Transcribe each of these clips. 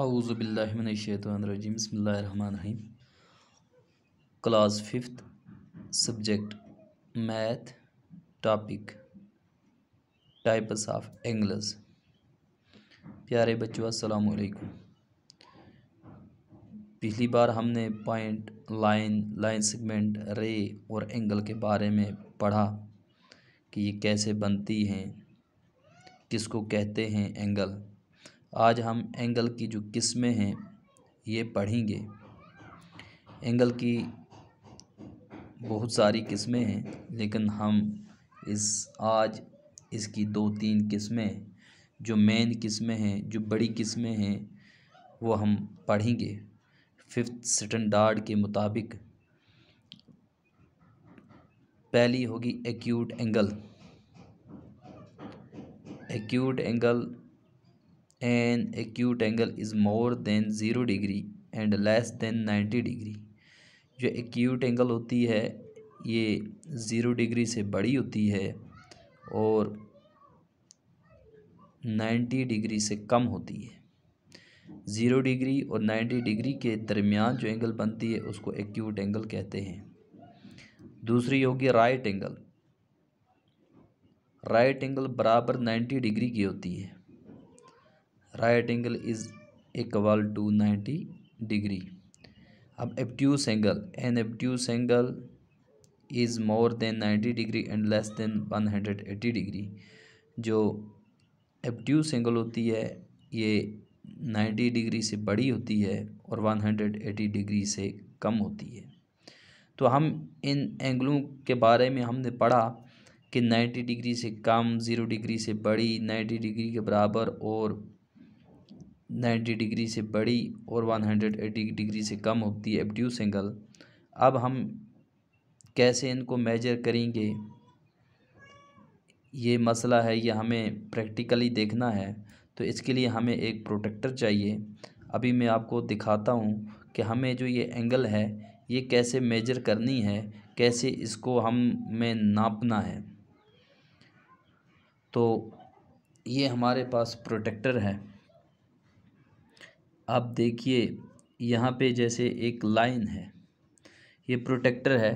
आउज़बिल्लिमिनशैतरजीम बसमीम class fifth subject math topic types of angles प्यारे बच्चों अस्सलाम वालेकुम पिछली बार हमने पॉइंट लाइन लाइन सेगमेंट रे और एंगल के बारे में पढ़ा कि ये कैसे बनती हैं किसको कहते हैं एंगल आज हम एंगल की जो किस्में हैं ये पढ़ेंगे एंगल की बहुत सारी किस्में हैं लेकिन हम इस आज इसकी दो तीन किस्में जो मेन किस्में हैं जो बड़ी किस्में हैं वो हम पढ़ेंगे फिफ्थ स्टैंडर्ड के मुताबिक पहली होगी acute angle acute angle an acute angle is more than zero degree and less than ninety degree जो acute angle होती है ये ज़ीरो डिग्री से बड़ी होती है और नाइन्टी डिग्री से कम होती है ज़ीरो डिग्री और नाइन्टी डिग्री के दरमियान जो एंगल बनती है उसको एक्यूट एंगल कहते हैं दूसरी होगी राइट एंगल राइट एंगल बराबर नाइन्टी डिग्री की होती है right angle is equal to ninety degree अब obtuse angle an obtuse angle is more than ninety degree and less than one hundred eighty degree जो एप्ट्यूस एंगल होती है ये ninety degree से बड़ी होती है और वन हंड्रेड एटी डिग्री से कम होती है तो हम इन एंगलों के बारे में हमने पढ़ा कि नाइन्टी डिग्री से कम ज़ीरो डिग्री से बड़ी नाइन्टी डिग्री के बराबर और 90 डिग्री से बड़ी और 180 डिग्री से कम होती है एबड्यूस एंगल अब हम कैसे इनको मेजर करेंगे ये मसला है ये हमें प्रैक्टिकली देखना है तो इसके लिए हमें एक प्रोटेक्टर चाहिए अभी मैं आपको दिखाता हूँ कि हमें जो ये एंगल है ये कैसे मेजर करनी है कैसे इसको हम में नापना है तो ये हमारे पास प्रोटेक्टर है आप देखिए यहाँ पे जैसे एक लाइन है ये प्रोटेक्टर है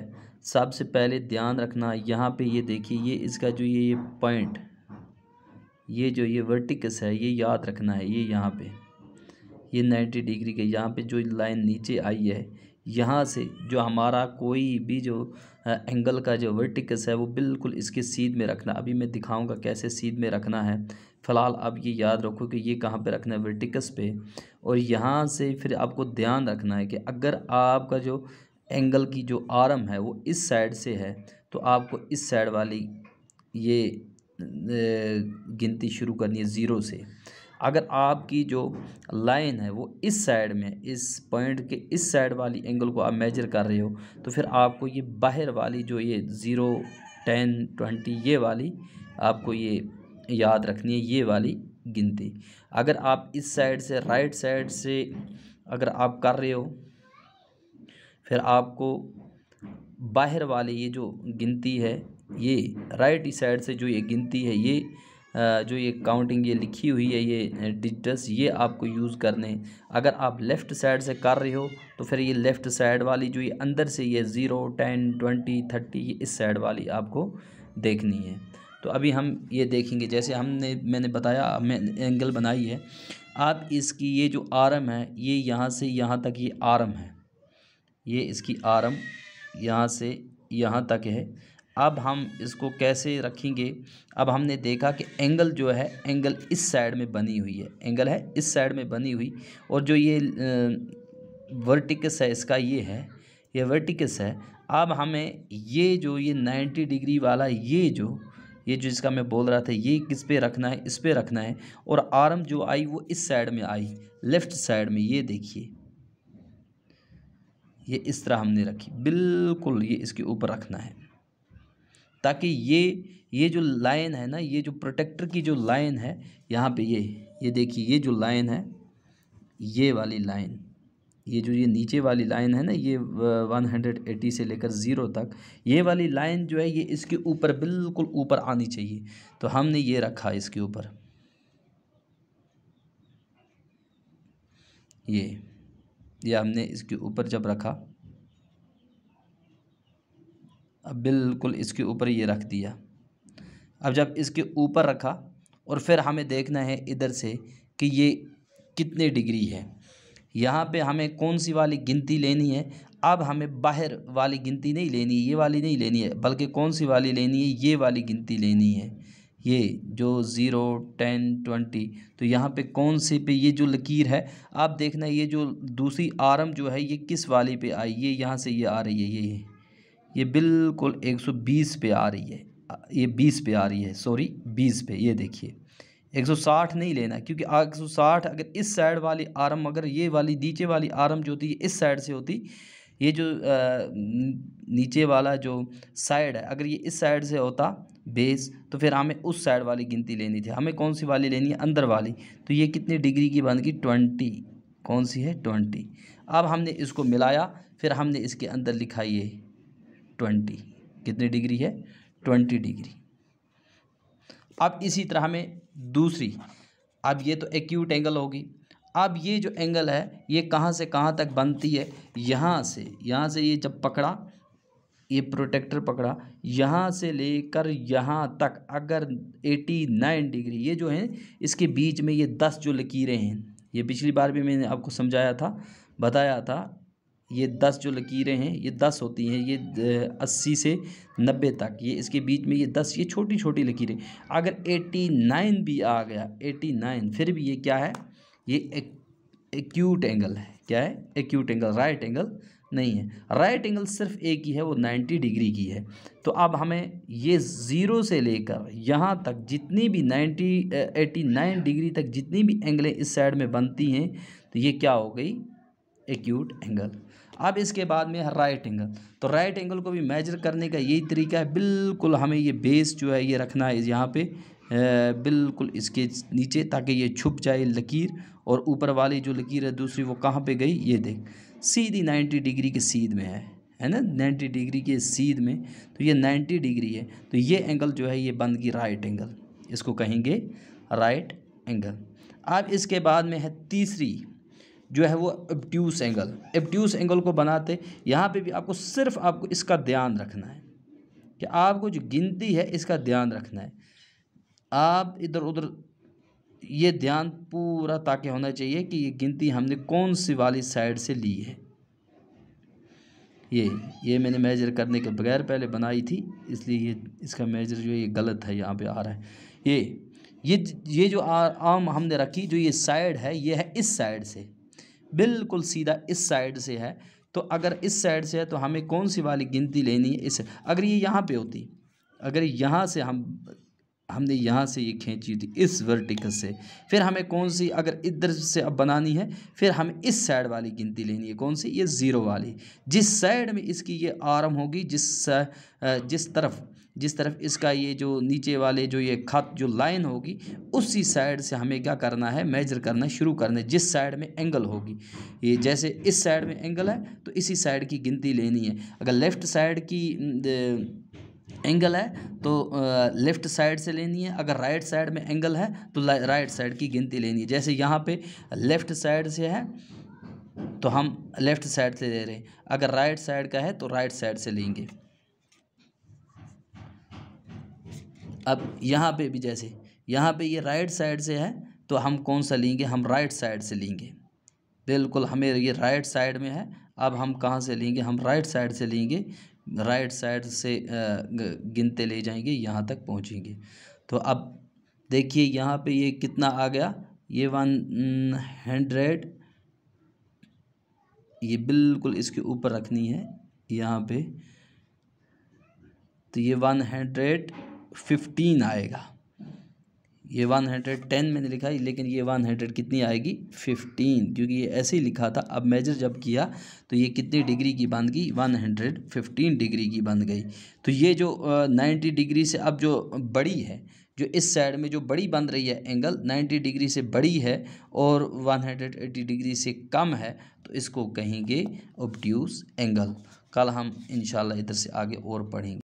सबसे पहले ध्यान रखना यहाँ पे ये देखिए ये इसका जो ये ये पॉइंट ये जो ये वर्टिकस है ये याद रखना है ये यहाँ पे ये नाइन्टी डिग्री के यहाँ पे जो लाइन नीचे आई है यहाँ से जो हमारा कोई भी जो एंगल का जो वर्टिकस है वो बिल्कुल इसके सीध में रखना अभी मैं दिखाऊंगा कैसे सीध में रखना है फ़िलहाल आप ये याद रखो कि ये कहाँ पे रखना है वर्टिकस पे और यहाँ से फिर आपको ध्यान रखना है कि अगर आपका जो एंगल की जो आर्म है वो इस साइड से है तो आपको इस साइड वाली ये गिनती शुरू करनी है ज़ीरो से अगर आपकी जो लाइन है वो इस साइड में इस पॉइंट के इस साइड वाली एंगल को आप मेजर कर रहे हो तो फिर आपको ये बाहर वाली जो ये ज़ीरो टेन ट्वेंटी ये वाली आपको ये याद रखनी है ये वाली गिनती अगर आप इस साइड से राइट साइड से अगर आप कर रहे हो फिर आपको बाहर वाली ये जो गिनती है ये राइट साइड से जो ये गिनती है ये जो ये काउंटिंग ये लिखी हुई है ये डिजिट्स ये आपको यूज़ करने अगर आप लेफ़्ट साइड से कर रहे हो तो फिर ये लेफ़्ट साइड वाली जो ये अंदर से ये ज़ीरो टेन ट्वेंटी थर्टी ये इस साइड वाली आपको देखनी है तो अभी हम ये देखेंगे जैसे हमने मैंने बताया मैं एंगल बनाई है आप इसकी ये जो आरम है ये यहाँ से यहाँ तक ये आरम है ये इसकी आरम यहाँ से यहाँ तक है अब हम इसको कैसे रखेंगे अब हमने देखा कि एंगल जो है एंगल इस साइड में बनी हुई है एंगल है इस साइड में बनी हुई और जो ये वर्टिकस है इसका ये है ये वर्टिकस है अब हमें ये जो ये नाइन्टी डिग्री वाला ये जो ये जो इसका मैं बोल रहा था ये किस पे रखना है इस पे रखना है और आर्म जो आई वो इस साइड में आई लेफ़्ट साइड में ये देखिए ये इस तरह हमने रखी बिल्कुल ये इसके ऊपर रखना है ताकि ये ये जो लाइन है ना ये जो प्रोटेक्टर की जो लाइन है यहाँ पे ये ये देखिए ये जो लाइन है ये वाली लाइन ये जो ये नीचे वाली लाइन है ना ये 180 से लेकर ज़ीरो तक ये वाली लाइन जो है ये इसके ऊपर बिल्कुल ऊपर आनी चाहिए तो हमने ये रखा इसके ऊपर ये ये हमने इसके ऊपर जब रखा अब बिल्कुल इसके ऊपर ये रख दिया अब जब इसके ऊपर रखा और फिर हमें देखना है इधर से कि ये कितने डिग्री है यहाँ पे हमें कौन सी वाली गिनती लेनी है अब हमें बाहर वाली गिनती नहीं लेनी ये वाली नहीं लेनी है बल्कि कौन सी वाली लेनी है ये वाली गिनती लेनी है ये जो ज़ीरो टेन ट्वेंटी तो यहाँ पे कौन से पे ये जो लकीर है आप देखना ये जो दूसरी आरम जो है ये किस वाली पे आई ये यहाँ से ये आ रही है ये ये बिल्कुल एक सौ बीस पे आ रही है ये बीस पे आ रही है सॉरी बीस पे ये देखिए 160 नहीं लेना क्योंकि 160 अगर इस साइड वाली आरम अगर ये वाली नीचे वाली आरम जो होती है इस साइड से होती ये जो नीचे वाला जो साइड है अगर ये इस साइड से होता बेस तो फिर हमें उस साइड वाली गिनती लेनी थी हमें कौन सी वाली लेनी है अंदर वाली तो ये कितनी डिग्री की बन गई ट्वेंटी कौन सी है ट्वेंटी अब हमने इसको मिलाया फिर हमने इसके अंदर लिखा ये ट्वेंटी कितनी डिग्री है ट्वेंटी डिग्री अब इसी तरह हमें दूसरी अब ये तो एक्यूट एंगल होगी अब ये जो एंगल है ये कहाँ से कहाँ तक बनती है यहाँ से यहाँ से ये जब पकड़ा ये प्रोटेक्टर पकड़ा यहाँ से लेकर यहाँ तक अगर एटी नाइन डिग्री ये जो है इसके बीच में ये दस जो लकीरें हैं ये पिछली बार भी मैंने आपको समझाया था बताया था ये दस जो लकीरें हैं ये दस होती हैं ये अस्सी से नब्बे तक ये इसके बीच में ये दस ये छोटी छोटी लकीरें अगर एट्टी नाइन भी आ गया एट्टी नाइन फिर भी ये क्या है ये एक, एक्यूट एंगल है क्या है एक्यूट एंगल राइट एंगल नहीं है राइट एंगल सिर्फ एक ही है वो नाइन्टी डिग्री की है तो अब हमें ये ज़ीरो से लेकर यहाँ तक जितनी भी नाइन्टी एटी नाइन डिग्री तक जितनी भी एंगलें इस साइड में बनती हैं तो ये क्या हो गई एक्यूट एंगल अब इसके बाद में है राइट एंगल तो राइट एंगल को भी मेजर करने का यही तरीका है बिल्कुल हमें ये बेस जो है ये रखना है यहाँ पे बिल्कुल इसके नीचे ताकि ये छुप जाए लकीर और ऊपर वाली जो लकीर है दूसरी वो कहाँ पे गई ये देख सीधी नाइन्टी डिग्री के सीध में है है ना नाइन्टी डिग्री के सीध में तो ये नाइन्टी डिग्री है तो ये एंगल जो है ये बंद की राइट एंगल इसको कहेंगे राइट एंगल अब इसके बाद में है तीसरी जो है वो एबट्यूस एंगल एबट्यूस एंगल को बनाते यहाँ पे भी आपको सिर्फ आपको इसका ध्यान रखना है कि आपको जो गिनती है इसका ध्यान रखना है आप इधर उधर ये ध्यान पूरा ताकि होना चाहिए कि ये गिनती हमने कौन सी वाली साइड से ली है ये ये मैंने मेजर करने के बगैर पहले बनाई थी इसलिए ये इसका मेजर जो है ये गलत है यहाँ पे आ रहा है ये ये ये जो आ, आम हमने रखी जो ये साइड है ये है इस साइड से बिल्कुल सीधा इस साइड से है तो अगर इस साइड से है तो हमें कौन सी वाली गिनती लेनी है इस अगर ये यहाँ पे होती अगर यहाँ से हम हमने यहाँ से ये खींची थी इस वर्टिकल से फिर हमें कौन सी अगर इधर से अब बनानी है फिर हमें इस साइड वाली गिनती लेनी है कौन सी ये ज़ीरो वाली जिस साइड में इसकी ये आरम होगी जिस जिस तरफ जिस तरफ इसका ये जो नीचे वाले जो ये खत जो लाइन होगी उसी साइड से हमें क्या करना है मेजर करना शुरू करना है जिस साइड में एंगल होगी ये जैसे इस साइड में एंगल है तो इसी साइड की गिनती लेनी है अगर लेफ़्ट साइड की एंगल है तो लेफ़्ट साइड से लेनी है अगर राइट साइड में एंगल है तो राइट साइड की गिनती लेनी है जैसे यहाँ पे लेफ़्ट साइड से है तो हम लेफ़्ट साइड से ले रहे हैं अगर राइट साइड का है तो राइट साइड से लेंगे अब यहाँ पे भी जैसे यहाँ पे ये राइट साइड से है तो हम कौन सा लेंगे हम राइट साइड से लेंगे बिल्कुल हमें ये राइट साइड में है अब हम कहाँ से लेंगे हम राइट साइड से लेंगे राइट साइड से गिनते ले जाएंगे यहाँ तक पहुँचेंगे तो अब देखिए यहाँ पे ये कितना आ गया ये वन हंड्रेड ये बिल्कुल इसके ऊपर रखनी है यहाँ पे तो ये वन हंड्रेड फिफ्टीन आएगा ये वन हंड्रेड टेन मैंने लिखा है लेकिन ये वन हंड्रेड कितनी आएगी फिफ्टीन क्योंकि ये ऐसे ही लिखा था अब मेजर जब किया तो ये कितनी डिग्री की बन गई वन हंड्रेड फिफ्टीन डिग्री की बन गई तो ये जो नाइन्टी डिग्री से अब जो बड़ी है जो इस साइड में जो बड़ी बन रही है एंगल नाइन्टी डिग्री से बड़ी है और 180 डिग्री से कम है तो इसको कहेंगे ऑब्ट्यूस एंगल कल हम इन इधर से आगे और पढ़ेंगे